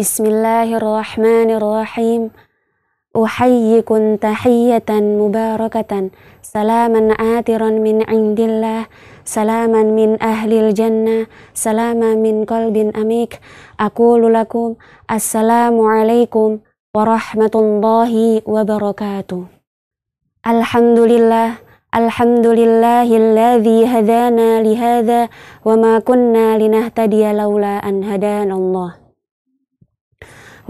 Bismillahirrahmanirrahim. Uhayyikum tahiyatan mubarakatan. Salaman atiran min indillah. Salaman min ahlil jannah. Salaman min qalbin amik. Aku lulakum. Assalamualaikum warahmatullahi wabarakatuh. Alhamdulillah. Alhamdulillahilladzi hadana lihada wa ma kunna linahtadiya laula an Allah.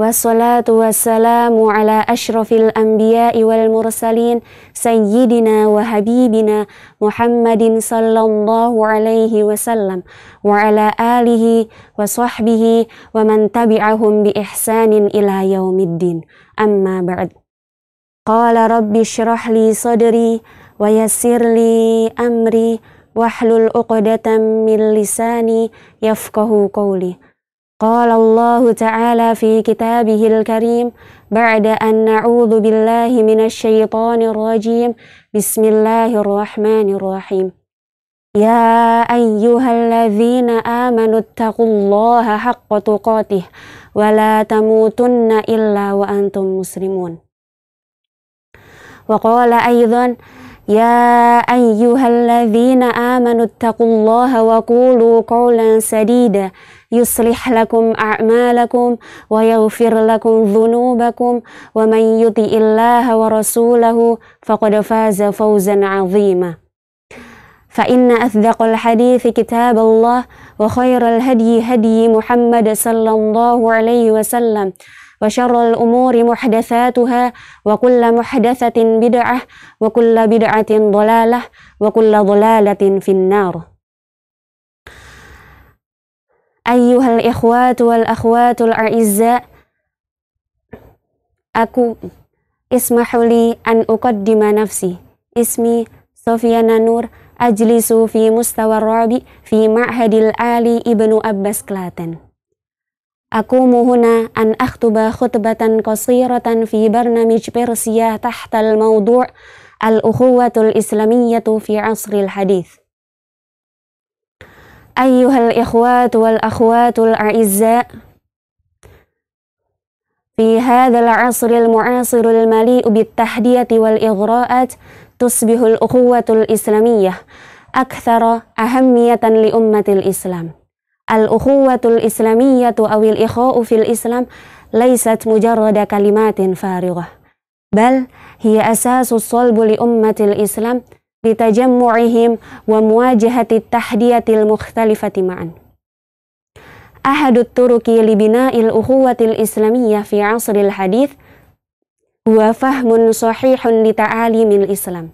والصلاة والسلام على أشرف الأنبياء والمرسلين سيدنا وحبيبنا محمد صلى الله عليه وسلم وعلى آله وصحبه ومن تبعهم بإحسان إلى يوم الدين أما بعد قال رب اشرح لي صدري ويسر لي أمري واحلل عقدة من لساني يفقه قولي قال الله تعالى في كتابه الكريم بعد أن نعوذ بالله من الشيطان الرجيم بسم الله الرحمن الرحيم يا أيها الذين آمنوا اتقوا الله حق تقاته ولا تموتن إلا وأنتم مسلمون وقال أيضا يا أيها الذين آمنوا اتقوا الله وقولوا قولا سديدا يصلح لكم أعمالكم ويغفر لكم ذنوبكم ومن يطئ الله ورسوله فقد فاز فوزا عظيما فإن أصدق الحديث كتاب الله وخير الهدي هدي محمد صلى الله عليه وسلم وشر الأمور محدثاتها وكل محدثة بدعة وكل بدعة ضلالة وكل ضلالة في النار أيها الإخوات والأخوات الأعزاء أكو اسمح لي أن أقدم نفسي اسمي سفيان نور أجلس في مستوى الرعب في معهد العالي ابن أبس كلاتن أقوم هنا أن أخطب خطبة قصيرة في برنامج بيرسيا تحت الموضوع الأخوة الإسلامية في عصر الحديث. أيها الإخوات والأخوات الأعزاء، في هذا العصر المعاصر المليء بالتحدية والإغراءات، تصبح الأخوة الإسلامية أكثر أهمية لأمة الإسلام. al-ukhuwatul islamiyyatu awil ikhau fil islam laisat mujarrada kalimatin farighah bal hiya asasu salbu li ummatil islam litajammu'ihim wa muwajahati tahdiyatil mukhtalifati ma'an ahadut turuki libina'il ukhuwatil islamiyah fi asril hadith huwa fahmun sahihun li ta'alimil islam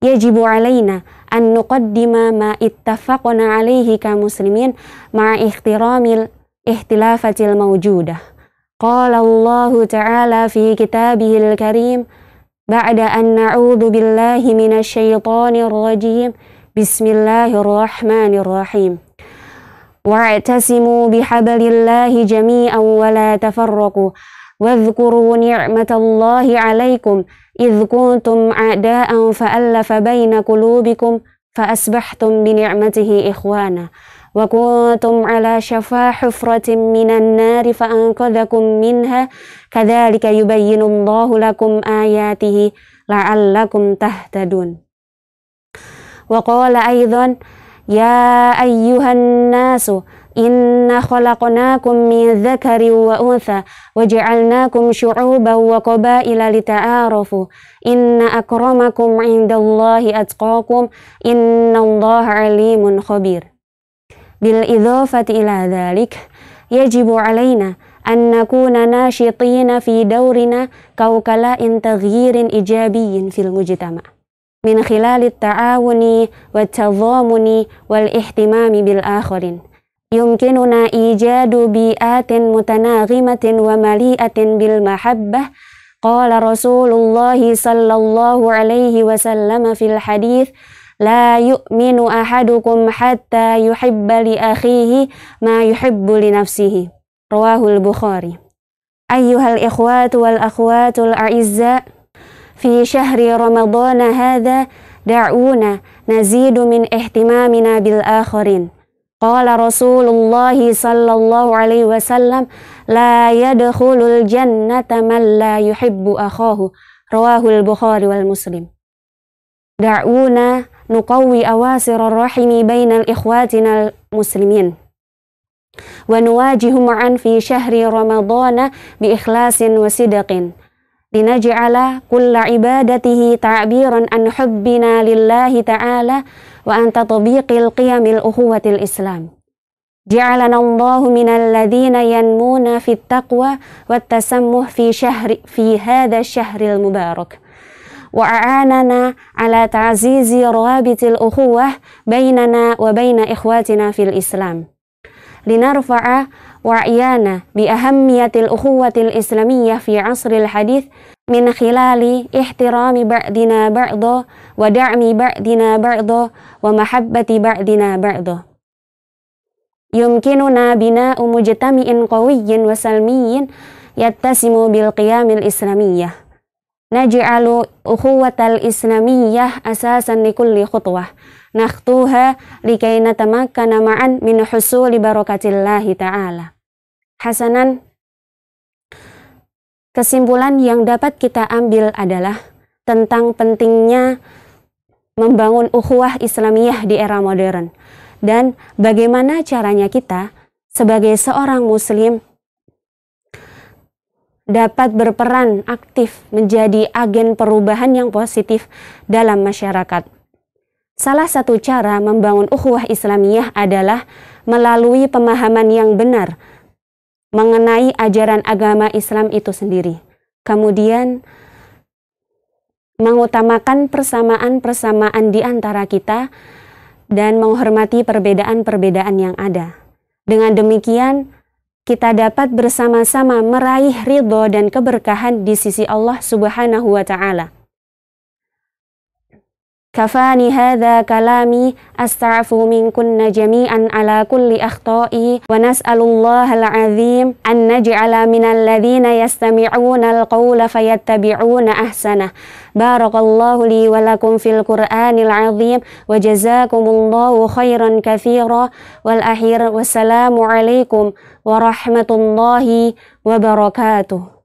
yajibu alaina an nuqaddima ma ittafaqna alaihi muslimin ma ihtilafatil mawjudah. Qala Allah Ta'ala fi kitabihil karim ba'da an na'udhu billahi minasyaitonir rajim Bismillahirrahmanirrahim. Wa'tasimu bihablillahi jami'an wa la tafarraqu. واذكروا نعمة الله عليكم إذ كنتم أعداء فألف بين قلوبكم فأصبحتم بنعمته إخوانا وكنتم على شفا حفرة من النار فأنقذكم منها كذلك يبين الله لكم آياته لعلكم تهتدون وقال أيضا يا أيها الناس إنا خلقناكم من ذكر وأنثى وجعلناكم شعوبا وقبائل لتعارفوا إن أكرمكم عند الله أتقاكم إن الله عليم خبير بالإضافة إلى ذلك يجب علينا أن نكون ناشطين في دورنا كوكلاء تغيير إيجابي في المجتمع من خلال التعاون والتضامن والاهتمام بالآخرين يمكننا إيجاد بيئات متناغمة ومليئة بالمحبة قال رسول الله صلى الله عليه وسلم في الحديث لا يؤمن أحدكم حتى يحب لأخيه ما يحب لنفسه رواه البخاري أيها الإخوات والأخوات الأعزاء في شهر رمضان هذا دعونا نزيد من اهتمامنا بالآخرين قال رسول الله صلى الله عليه وسلم لا يدخل الجنة من لا يحب أخاه رواه البخاري والمسلم دعونا نقوي أواصر الرحم بين إخواتنا المسلمين ونواجه معا في شهر رمضان بإخلاص وصدق لنجعل كل عبادته تعبيرا عن حبنا لله تعالى وعن تطبيق القيم الأخوة الإسلام جعلنا الله من الذين ينمون في التقوى والتسمح في شهر في هذا الشهر المبارك وأعاننا على تعزيز روابط الأخوة بيننا وبين إخواتنا في الإسلام لنرفع وعيانا بأهمية الأخوة الإسلامية في عصر الحديث من خلال احترام بعضنا بعضا ودعم بعضنا بعضا ومحبة بعضنا بعضا يمكننا بناء مجتمع قوي وسلمي يتسم بالقيام الإسلامية naj'alu ukhuwatal islamiyah asasan kulli khutwah nakhtuha likay natamakkana ma'an min husuli barakatillahi ta'ala hasanan kesimpulan yang dapat kita ambil adalah tentang pentingnya membangun ukhuwah islamiyah di era modern dan bagaimana caranya kita sebagai seorang muslim dapat berperan aktif menjadi agen perubahan yang positif dalam masyarakat. Salah satu cara membangun ukhuwah Islamiyah adalah melalui pemahaman yang benar mengenai ajaran agama Islam itu sendiri. Kemudian mengutamakan persamaan-persamaan di antara kita dan menghormati perbedaan-perbedaan yang ada. Dengan demikian, kita dapat bersama-sama meraih ridho dan keberkahan di sisi Allah Subhanahu wa Ta'ala. كفاني هذا كلامي أستعف منكن جميعا على كل أخطائي ونسأل الله العظيم أن نجعل من الذين يستمعون القول فيتبعون أحسنه بارك الله لي ولكم في القرآن العظيم وجزاكم الله خيرا كثيرا والأخير والسلام عليكم ورحمة الله وبركاته